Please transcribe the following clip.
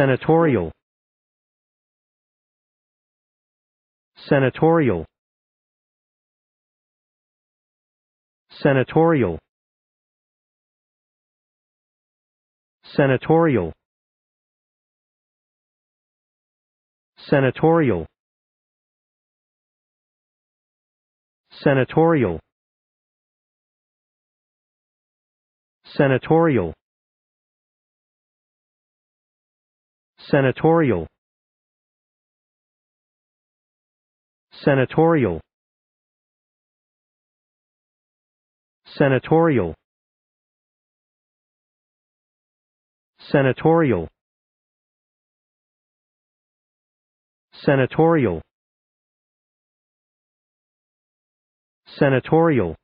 Senatorial Senatorial Senatorial Senatorial Senatorial Senatorial Senatorial senatorial senatorial senatorial senatorial senatorial senatorial